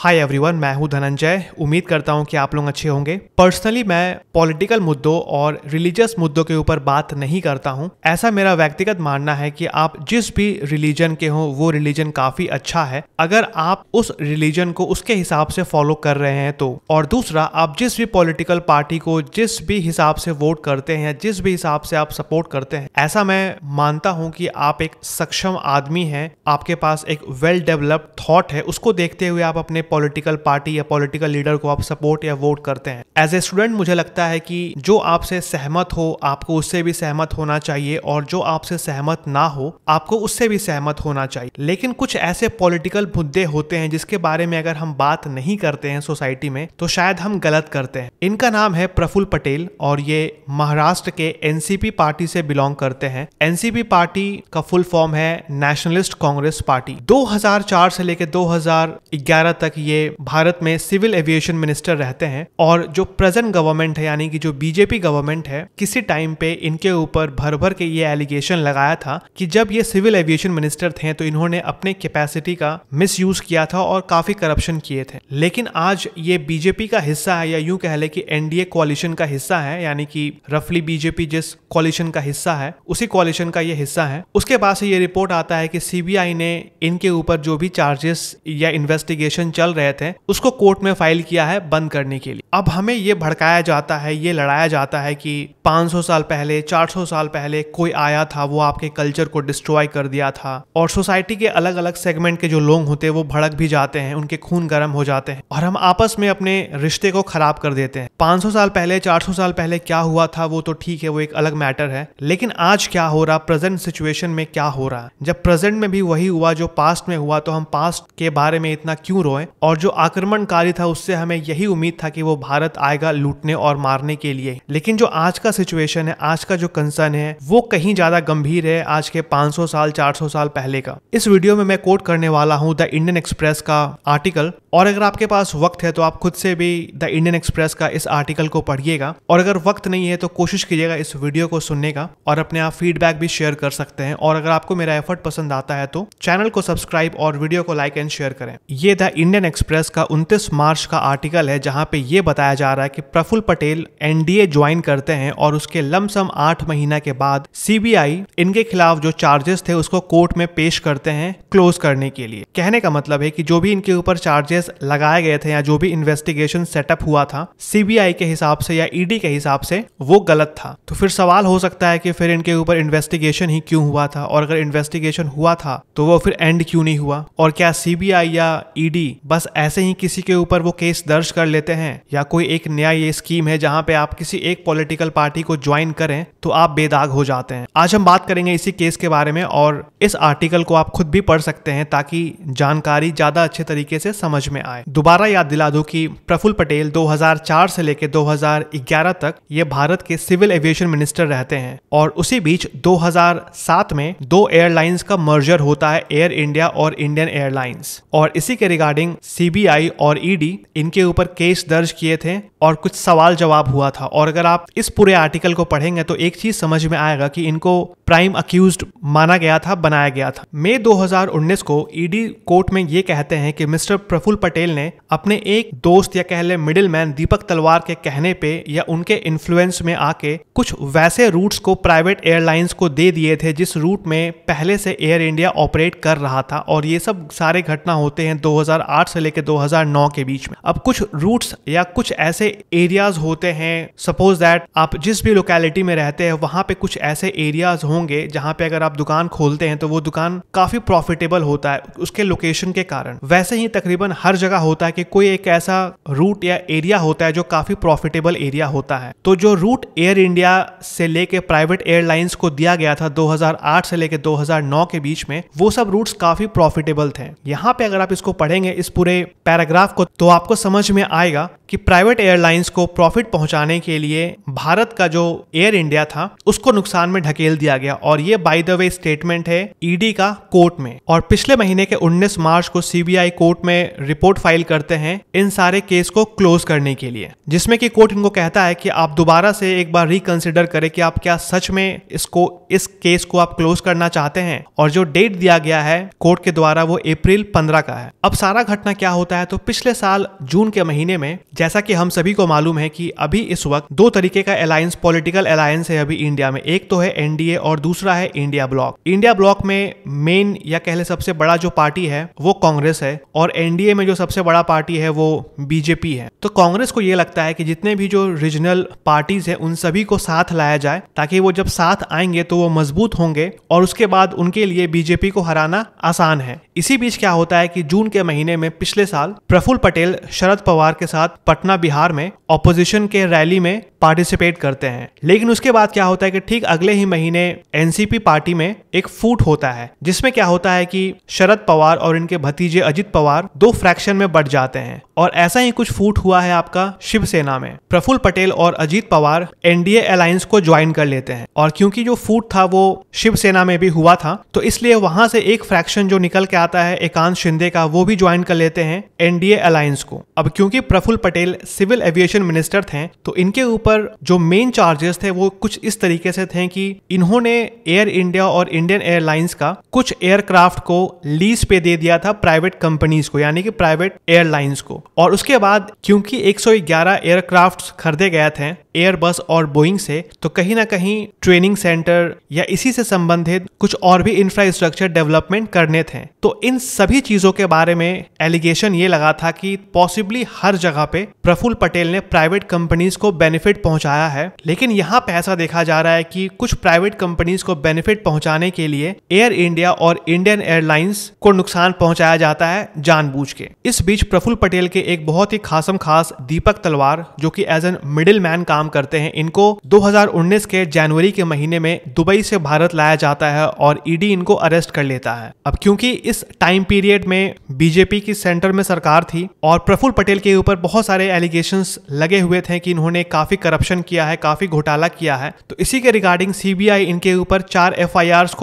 hi everyone मैं हूं धनंजय उम्मीद करता हूं कि आप लोग अच्छे होंगे पर्सनली मैं पॉलिटिकल मुद्दों और रिलीजियस मुद्दों के ऊपर बात नहीं करता हूं ऐसा मेरा व्यक्तिगत मानना है कि आप जिस भी रिलीजन के हो वो रिलीजन काफी अच्छा है अगर आप उस रिलीजन को उसके हिसाब से फॉलो कर रहे हैं तो और दूसरा आप जिस भी पॉलिटिकल पार्टी को जिस भी हिसाब से वोट करते हैं जिस भी हिसाब से आप सपोर्ट करते हैं ऐसा मैं मानता हूँ कि आप एक सक्षम आदमी है आपके पास एक वेल डेवलप्ड थॉट है उसको देखते हुए आप अपने पॉलिटिकल पार्टी या पॉलिटिकल लीडर को आप सपोर्ट या वोट करते हैं एज ए स्टूडेंट मुझे लगता है कि जो आपसे सहमत हो आपको उससे भी सहमत होना चाहिए और जो आपसे सहमत ना हो आपको उससे भी सहमत होना चाहिए लेकिन कुछ ऐसे पॉलिटिकल मुद्दे होते हैं जिसके बारे में अगर हम बात नहीं करते हैं सोसाइटी में तो शायद हम गलत करते हैं इनका नाम है प्रफुल पटेल और ये महाराष्ट्र के एनसीपी पार्टी से बिलोंग करते हैं एनसीपी पार्टी का फुल फॉर्म है नेशनलिस्ट कांग्रेस पार्टी 2004 से लेकर 2011 तक ये भारत में सिविल एविएशन मिनिस्टर रहते हैं और जो प्रेजेंट गवर्नमेंट है यानी कि जो बीजेपी गवर्नमेंट है किसी टाइम पे इनके ऊपर भर भर के ये एलिगेशन लगाया था कि जब ये सिविल एविएशन मिनिस्टर थे तो इन्होंने अपने कैपेसिटी का मिस किया था और काफी करप्शन किए थे लेकिन आज ये बीजेपी का हिस्सा है या यूं कह ले कि एनडीए क्वालिशन का हिस्सा है यानी कि रफली बीजेपी जिस क्वालिशन का हिस्सा है उसी क्वालिशन का ये हिस्सा है उसके बाद से ये रिपोर्ट आता है कि सीबीआई ने इनके ऊपर जो भी चार्जेस या इन्वेस्टिगेशन चल चल रहे थे उसको कोर्ट में फाइल किया है बंद करने के लिए अब हमें ये भड़काया जाता है ये लड़ाया जाता है कि 500 साल पहले 400 साल पहले कोई आया था वो आपके कल्चर को डिस्ट्रॉय कर दिया था और सोसाइटी के अलग अलग सेगमेंट के जो लोग होते हैं वो भड़क भी जाते हैं उनके खून गर्म हो जाते हैं और हम आपस में अपने रिश्ते को खराब कर देते हैं पांच साल पहले चार साल पहले क्या हुआ था वो तो ठीक है वो एक अलग मैटर है लेकिन आज क्या हो रहा प्रेजेंट सिचुएशन में क्या हो रहा जब प्रेजेंट में भी वही हुआ जो पास्ट में हुआ तो हम पास्ट के बारे में इतना क्यों रोए और जो आक्रमणकारी था उससे हमें यही उम्मीद था कि वो भारत आएगा लूटने और मारने के लिए लेकिन जो आज का सिचुएशन है आज का जो कंसर्न है वो कहीं ज्यादा गंभीर है आज के 500 साल 400 साल पहले का इस वीडियो में मैं कोट करने वाला हूँ द इंडियन एक्सप्रेस का आर्टिकल और अगर आपके पास वक्त है तो आप खुद से भी द इंडियन एक्सप्रेस का इस आर्टिकल को पढ़िएगा और अगर वक्त नहीं है तो कोशिश कीजिएगा इस वीडियो को सुनने का और अपने आप फीडबैक भी शेयर कर सकते हैं और अगर आपको मेरा एफर्ट पसंद आता है तो चैनल को सब्सक्राइब और वीडियो को लाइक एंड शेयर करें ये द इंडियन एक्सप्रेस का 29 मार्च का आर्टिकल है जहां पे ये बताया जा रहा है कि प्रफुल पटेल एनडीए ज्वाइन करते हैं और उसके लमसम आठ महीना के बाद सीबीआई इनके खिलाफ जो चार्जेस थे उसको कोर्ट में पेश करते हैं क्लोज करने के लिए कहने का मतलब है कि जो भी इनके ऊपर चार्जेस लगाए गए थे या जो भी इन्वेस्टिगेशन सेटअप हुआ था सीबीआई के हिसाब से या ईडी e के हिसाब से वो गलत था तो फिर सवाल हो सकता है कि फिर इनके ऊपर इन्वेस्टिगेशन ही क्यों हुआ था और अगर इन्वेस्टिगेशन हुआ था तो वो फिर एंड क्यों नहीं हुआ और क्या सीबीआई या ईडी e बस बस ऐसे ही किसी के ऊपर वो केस दर्ज कर लेते हैं या कोई एक नया ये स्कीम है जहाँ पे आप किसी एक पॉलिटिकल पार्टी को ज्वाइन करें तो आप बेदाग हो जाते हैं आज हम बात करेंगे इसी केस के बारे में और इस आर्टिकल को आप खुद भी पढ़ सकते हैं ताकि जानकारी ज्यादा अच्छे तरीके से समझ में आए दोबारा याद दिला दो की प्रफुल पटेल दो से लेकर दो तक ये भारत के सिविल एविएशन मिनिस्टर रहते हैं और उसी बीच 2007 में दो एयरलाइंस का मर्जर होता है एयर इंडिया और इंडियन एयरलाइंस और इसी के रिगार्डिंग सीबीआई और ईडी e इनके ऊपर केस दर्ज किए थे और कुछ सवाल जवाब हुआ था और अगर आप इस पूरे आर्टिकल को पढ़ेंगे तो एक चीज समझ में आएगा कि इनको प्राइम अक्यूज माना गया था बनाया गया था मई 2019 को ईडी e कोर्ट में ये कहते हैं कि मिस्टर प्रफुल पटेल ने अपने एक दोस्त या कह ले मिडिल मैन दीपक तलवार के कहने पे या उनके इन्फ्लुएंस में आके कुछ वैसे रूट्स को प्राइवेट एयरलाइंस को दे दिए थे जिस रूट में पहले से एयर इंडिया ऑपरेट कर रहा था और ये सब सारे घटना होते हैं दो से से लेकर 2009 के बीच में अब कुछ रूट्स या कुछ ऐसे एरियाज होते हैं सपोज दैट आप जिस भी लोकेलिटी में रहते हैं वहां पे कुछ ऐसे एरियाज होंगे जहां पे अगर आप दुकान खोलते हैं तो वो दुकान काफी प्रॉफिटेबल होता है उसके लोकेशन के कारण वैसे ही तकरीबन हर जगह होता है कि कोई एक ऐसा रूट या एरिया होता है जो काफी प्रॉफिटेबल एरिया होता है तो जो रूट एयर इंडिया से लेके प्राइवेट एयरलाइंस को दिया गया था 2008 से लेके 2009 के बीच में वो सब रूट्स काफी प्रॉफिटेबल थे यहाँ पे अगर आप इसको पढ़ेंगे इस पूरे पूरे पैराग्राफ को तो आपको समझ में आएगा कि प्राइवेट एयरलाइंस को प्रॉफिट पहुंचाने के लिए भारत का जो एयर इंडिया था उसको नुकसान में ढकेल दिया गया और ये बाय द वे स्टेटमेंट है ईडी e का कोर्ट में और पिछले महीने के 19 मार्च को सीबीआई कोर्ट में रिपोर्ट फाइल करते हैं इन सारे केस को क्लोज करने के लिए जिसमें कि कोर्ट इनको कहता है कि आप दोबारा से एक बार रिकंसिडर करें कि आप क्या सच में इसको इस केस को आप क्लोज करना चाहते हैं और जो डेट दिया गया है कोर्ट के द्वारा वो अप्रैल पंद्रह का है अब सारा घटना क्या होता है तो पिछले साल जून के महीने में जैसा कि हम सभी को मालूम है कि अभी इस वक्त दो तरीके का अलायंस पॉलिटिकल अलायंस है अभी इंडिया में एक तो है एनडीए और दूसरा है इंडिया ब्लॉक इंडिया ब्लॉक में मेन या कहले सबसे बड़ा जो पार्टी है वो कांग्रेस है और एनडीए में जो सबसे बड़ा पार्टी है वो बीजेपी है तो कांग्रेस को ये लगता है कि जितने भी जो रीजनल पार्टीज है उन सभी को साथ लाया जाए ताकि वो जब साथ आएंगे तो वो मजबूत होंगे और उसके बाद उनके लिए बीजेपी को हराना आसान है इसी बीच क्या होता है कि जून के महीने में पिछले साल प्रफुल्ल पटेल शरद पवार के साथ पटना बिहार में ऑपोजिशन के रैली में पार्टिसिपेट करते हैं लेकिन उसके बाद क्या होता है कि ठीक अगले ही महीने एनसीपी पार्टी में एक फूट होता है जिसमें क्या होता है कि शरद पवार और इनके भतीजे अजित पवार दो फ्रैक्शन में बढ़ जाते हैं और ऐसा ही कुछ फूट हुआ है आपका शिवसेना में प्रफुल्ल पटेल और अजीत पवार एनडीए अलायंस को ज्वाइन कर लेते हैं और क्योंकि जो फूट था वो शिवसेना में भी हुआ था तो इसलिए वहां से एक फ्रैक्शन जो निकल के आता है एकांत शिंदे का वो भी ज्वाइन कर लेते हैं एनडीए अलायंस को अब क्योंकि Praful Patel civil aviation minister थे तो इनके ऊपर जो मेन चार्जेस थे वो कुछ इस तरीके से थे कि इन्होंने एयर इंडिया और इंडियन एयरलाइंस का कुछ एयरक्राफ्ट को लीज पे दे दिया था प्राइवेट कंपनीज को यानी कि प्राइवेट एयरलाइंस को और उसके बाद क्योंकि 111 एयरक्राफ्ट खरीदे गए थे एयरबस और बोइंग से तो कहीं ना कहीं ट्रेनिंग सेंटर या इसी से संबंधित कुछ और भी इंफ्रास्ट्रक्चर डेवलपमेंट करने थे तो इन सभी चीजों के बारे में एलिगेशन ये लगा था कि पॉसिबली हर जगह पे प्रफुल्ल पटेल ने प्राइवेट कंपनीज को बेनिफिट पहुंचाया है लेकिन यहाँ पे ऐसा देखा जा रहा है कि कुछ प्राइवेट कंपनीज को बेनिफिट पहुंचाने के लिए एयर इंडिया और इंडियन एयरलाइंस को नुकसान पहुंचाया जाता है जानबूझ के इस बीच प्रफुल्ल पटेल के के एक बहुत ही खासम खास दीपक तलवार जो कि एज एन मिडिल मैन काम करते हैं इनको 2019 के जनवरी के महीने में दुबई से भारत लाया जाता है और ईडी e इनको अरेस्ट कर लेता है अब क्योंकि इस टाइम पीरियड में बीजेपी की सेंटर में सरकार थी और प्रफुल्ल पटेल के ऊपर बहुत सारे एलिगेशन लगे हुए थे कि इन्होंने काफी करप्शन किया है काफी घोटाला किया है तो इसी के रिगार्डिंग सीबीआई इनके ऊपर चार एफ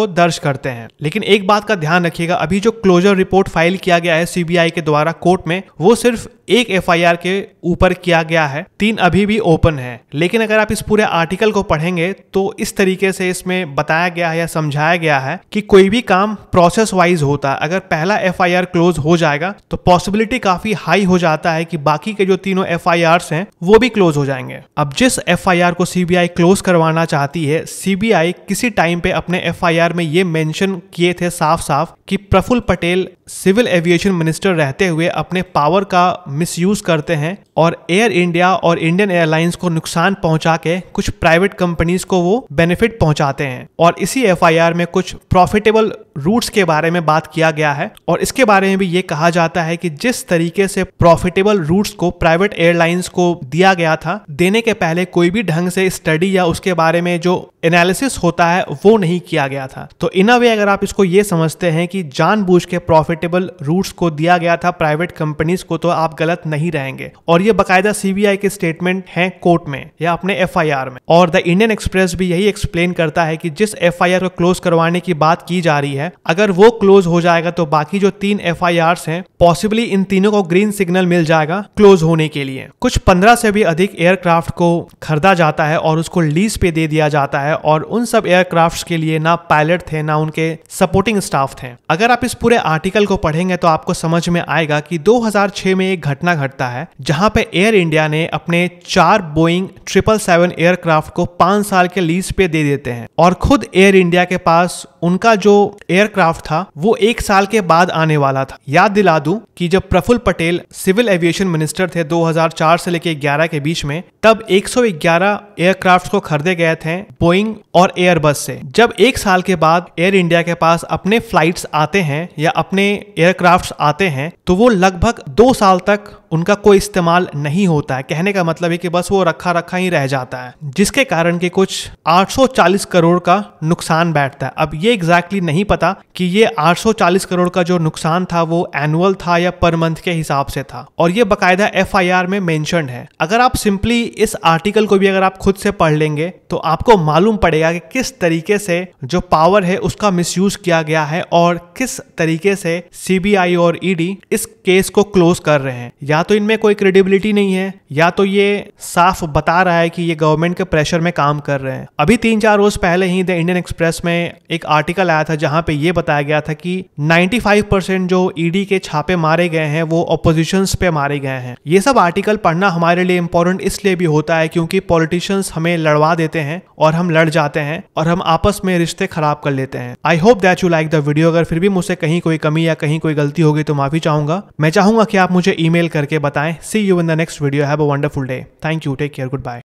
को दर्ज करते हैं लेकिन एक बात का ध्यान रखिएगा अभी जो क्लोजर रिपोर्ट फाइल किया गया है सीबीआई के द्वारा कोर्ट में वो सिर्फ सिर्फ एक एफ के ऊपर किया गया है तीन अभी भी ओपन है लेकिन अगर आप इस पूरे आर्टिकल को पढ़ेंगे तो इस तरीके से इसमें बताया गया है या समझाया गया है कि कोई भी काम प्रोसेस वाइज होता है अगर पहला एफ क्लोज हो जाएगा तो पॉसिबिलिटी काफी हाई हो जाता है कि बाकी के जो तीनों एफ हैं वो भी क्लोज हो जाएंगे अब जिस एफ को सीबीआई क्लोज करवाना चाहती है सीबीआई किसी टाइम पे अपने एफ में ये मेंशन किए थे साफ साफ कि Praful Patel civil aviation minister रहते हुए अपने पावर का मिसयूज करते हैं और एयर इंडिया और इंडियन एयरलाइंस को नुकसान पहुंचा के कुछ प्राइवेट कंपनीज को वो बेनिफिट पहुंचाते हैं और इसी एफआईआर में कुछ प्रॉफिटेबल रूट्स के बारे में बात किया गया है और इसके बारे में भी ये कहा जाता है कि जिस तरीके से प्रॉफिटेबल रूट्स को प्राइवेट एयरलाइंस को दिया गया था देने के पहले कोई भी ढंग से स्टडी या उसके बारे में जो एनालिसिस होता है वो नहीं किया गया था तो इन अ वे अगर आप इसको ये समझते हैं कि जानबूझ के प्रॉफिटेबल रूट्स को दिया गया था प्राइवेट कंपनीज को तो आप गलत नहीं रहेंगे और ये बाकायदा सीबीआई के स्टेटमेंट है कोर्ट में या अपने एफ में और द इंडियन एक्सप्रेस भी यही एक्सप्लेन करता है कि जिस एफ को क्लोज करवाने की बात की जा रही है है अगर वो क्लोज हो जाएगा तो बाकी जो तीन एफ हैं पॉसिबली इन तीनों को ग्रीन सिग्नल मिल जाएगा क्लोज होने के लिए कुछ पंद्रह से भी अधिक एयरक्राफ्ट को खरीदा जाता है और उसको लीज पे दे दिया जाता है और उन सब एयरक्राफ्ट के लिए ना पायलट थे ना उनके सपोर्टिंग स्टाफ थे अगर आप इस पूरे आर्टिकल को पढ़ेंगे तो आपको समझ में आएगा कि 2006 में एक घटना घटता है जहां पे एयर इंडिया ने अपने चार बोइंग ट्रिपल सेवन एयरक्राफ्ट को पांच साल के लीज पे दे देते हैं और खुद एयर इंडिया के पास उनका जो एयरक्राफ्ट था वो एक साल के बाद आने वाला था याद दिला दूं कि जब Praful Patel civil aviation minister थे 2004 से लेकर 11 के बीच में तब 111 एयरक्राफ्ट को खरीदे गए थे बोइंग और एयरबस से जब एक साल के बाद एयर इंडिया के पास अपने फ्लाइट्स आते हैं या अपने एयरक्राफ्ट आते हैं तो वो लगभग दो साल तक उनका कोई इस्तेमाल नहीं होता है कहने का मतलब है कि बस वो रखा रखा ही रह जाता है जिसके कारण के कुछ 840 करोड़ का नुकसान बैठता है अब ये एग्जैक्टली exactly नहीं पता था कि ये 840 करोड़ का जो नुकसान था वो एनुअल था या पर मंथ के हिसाब से था और ये बकायदा एफ में मैंशन है अगर आप सिंपली इस आर्टिकल को भी अगर आप खुद से पढ़ लेंगे तो आपको मालूम पड़ेगा कि किस तरीके से जो पावर है उसका मिसयूज किया गया है और किस तरीके से सीबीआई और ईडी e इस केस को क्लोज कर रहे हैं या तो इनमें कोई क्रेडिबिलिटी नहीं है या तो ये साफ बता रहा है कि ये गवर्नमेंट के प्रेशर में काम कर रहे हैं अभी तीन चार रोज पहले ही द इंडियन एक्सप्रेस में एक आर्टिकल आया था जहां पे ये बताया गया था कि 95 परसेंट जो ईडी e के छापे मारे गए हैं वो अपोजिशंस पे मारे गए हैं ये सब आर्टिकल पढ़ना हमारे लिए इंपॉर्टेंट इसलिए भी होता है क्योंकि पॉलिटिशियंस हमें लड़वा देते हैं और हम लड़ जाते हैं और हम आपस में रिश्ते खराब कर लेते हैं I hope that you like the video अगर फिर भी मुझसे कहीं कोई कमी या कहीं कोई गलती होगी तो माफी चाहूंगा मैं चाहूंगा कि आप मुझे ईमेल करके बताएं see you in the next video have a wonderful day thank you take care good bye